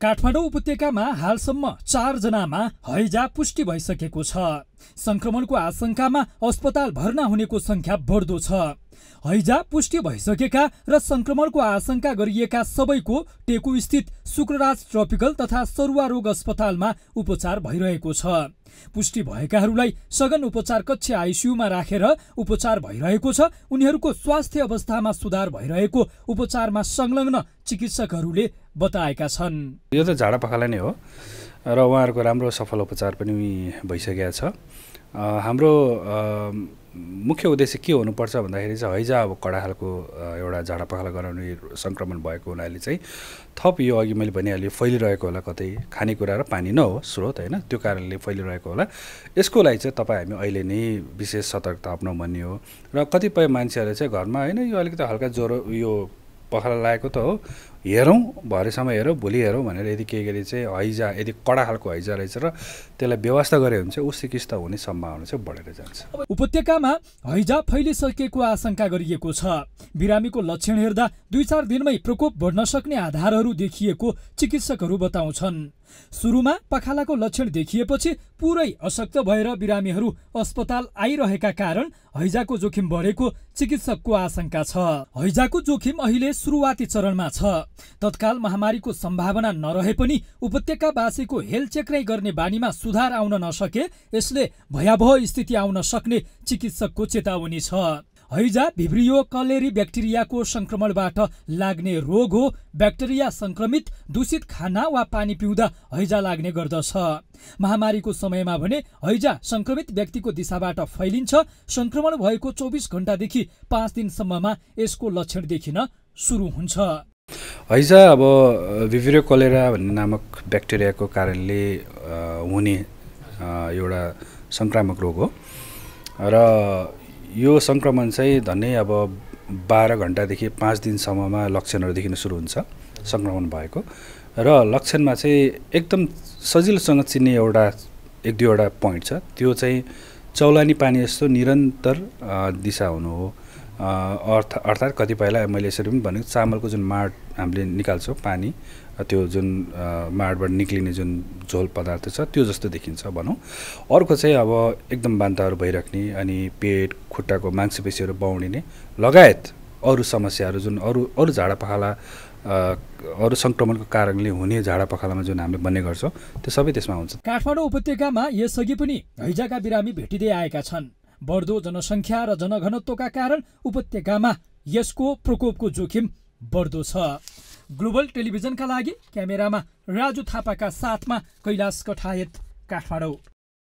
काठमाडौँ उपत्यकामा हालसम्म चारजनामा हैजा पुष्टि भइसकेको छ सङ्क्रमणको आशंकामा अस्पताल भर्ना हुनेको सङ्ख्या बढ्दो छ हैजा पुष्टि भइसकेका र सङ्क्रमणको आशंका गरिएका सबैको टेकुस्थित शुक्रराज ट्रपिकल तथा सरुवा रोग अस्पतालमा उपचार भइरहेको छ पुष्टि भएकाहरूलाई सघन उपचार कक्ष आइसियुमा राखेर उपचार भइरहेको छ उनीहरूको स्वास्थ्य अवस्थामा सुधार भइरहेको उपचारमा संलग्न चिकित्सकहरूले बताएका छन् यो त झाडा पखाला नै हो र उहाँहरूको राम्रो सफल उपचार पनि भइसकेका छ हाम्रो मुख्य उद्देश्य के हुनुपर्छ भन्दाखेरि चाहिँ हैजा अब कडा खालको एउटा झाडा पखाला गराउने सङ्क्रमण भएको हुनाले चाहिँ थप यो अघि मैले भनिहालेँ फैलिरहेको होला कतै खानेकुरा र पानी नहोस् स्रोत होइन त्यो कारणले फैलिरहेको होला यसको लागि चाहिँ तपाईँ हामी अहिले नै विशेष सतर्कता अप्नाउ भन्ने हो र कतिपय मान्छेहरूले चाहिँ घरमा होइन यो अलिकति हल्का ज्वरो यो पखाला लागेको त हो हेरौँ भरेसम्म हेरौँ भोलि हेरौँ भनेर यदि केही गरी चाहिँ हैजा यदि कडा खालको हैजा रहेछ र त्यसलाई व्यवस्था गरे भने चाहिँ हुने सम्भावना चाहिँ बढेर जान्छ उपत्यकामा हैजा फैलिसकेको आशंका गरिएको छ बिरामीको लक्षण हेर्दा दुई चार दिनमै प्रकोप बढ्न सक्ने आधारहरू देखिएको चिकित्सकहरू बताउँछन् सुरुमा पखालाको लक्षण देखिएपछि पुरै अशक्त भएर बिरामीहरू अस्पताल आइरहेका कारण हैजाको जोखिम बढेको चिकित्सकको आशंका छ हैजाको जोखिम अहिले सुरुवाती चरणमा छ तत्काल महामारीको सम्भावना नरहे पनि उपत्यकावासीको हेलचेक्राइ गर्ने बानीमा सुधार आउन नसके यसले भयावह स्थिति आउन सक्ने चिकित्सकको चेतावनी छ हैजा भिब्रियो कलेरी ब्याक्टेरियाको सङ्क्रमणबाट लाग्ने रोग हो ब्याक्टेरिया सङ्क्रमित दूषित खाना वा पानी पिउँदा हैजा लाग्ने गर्दछ महामारीको समयमा भने हैजा सङ्क्रमित व्यक्तिको दिशाबाट फैलिन्छ सङ्क्रमण भएको चौबिस घण्टादेखि पाँच दिनसम्ममा यसको लक्षण देखिन सुरु हुन्छ हैजा अब भिभिरो कलेरा भन्ने नामक ब्याक्टेरियाको कारणले हुने एउटा सङ्क्रामक रोग हो र यो सङ्क्रमण चाहिँ झन्डै अब बाह्र घन्टादेखि पाँच दिनसम्ममा लक्षणहरू देखिन सुरु हुन्छ सङ्क्रमण भएको र लक्षणमा चाहिँ एकदम सजिलोसँग चिन्ने एउटा एक दुईवटा पोइन्ट छ त्यो चाहिँ चौलानी पानी जस्तो निरन्तर दिशा हुनु हो अर्थ अर्थात् कतिपयलाई मैले यसरी पनि भनेको चामलको जुन माड हामीले निकाल्छौँ पानी त्यो जुन माडबाट निक्लिने जुन झोल पदार्थ छ त्यो जस्तो देखिन्छ भनौँ अर्को चाहिँ अब एकदम बान्ताहरू भइराख्ने अनि पेट खुट्टाको मांसपेसीहरू बाउडिने लगायत अरू समस्याहरू जुन अरू अरू झाडापखाला अरू सङ्क्रमणको कारणले हुने झाडा पखालामा जुन हामीले भन्ने गर्छौँ त्यो सबै त्यसमा हुन्छ काठमाडौँ उपत्यकामा यसअघि पनि हैजाका बिरामी भेटिँदै आएका छन् बढ्दो जनसङ्ख्या र जनघनत्वका कारण उपत्यकामा यसको प्रकोपको जोखिम बढ्दो छ ग्लोबल टेलिभिजनका लागि क्यामेरामा राजु थापाका साथमा कैलाश कठायत काठमाडौँ